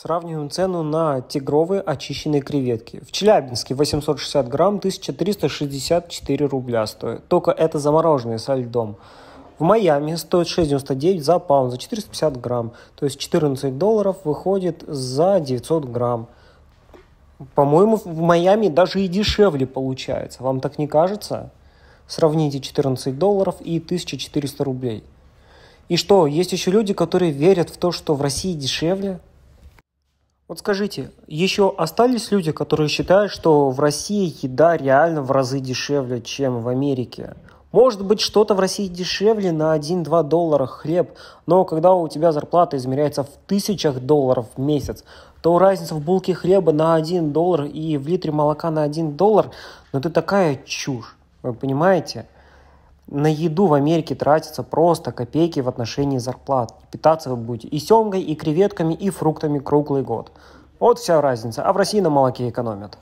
Сравниваем цену на тигровые очищенные креветки. В Челябинске 860 грамм 1364 рубля стоит. Только это замороженные со льдом. В Майами стоит 6,99 за паунд, за 450 грамм. То есть 14 долларов выходит за 900 грамм. По-моему, в Майами даже и дешевле получается. Вам так не кажется? Сравните 14 долларов и 1400 рублей. И что, есть еще люди, которые верят в то, что в России дешевле? Вот скажите, еще остались люди, которые считают, что в России еда реально в разы дешевле, чем в Америке? Может быть, что-то в России дешевле на 1-2 доллара хлеб, но когда у тебя зарплата измеряется в тысячах долларов в месяц, то разница в булке хлеба на 1 доллар и в литре молока на 1 доллар, ну это такая чушь, вы понимаете? на еду в Америке тратятся просто копейки в отношении зарплат. Питаться вы будете и семгой, и креветками, и фруктами круглый год. Вот вся разница. А в России на молоке экономят.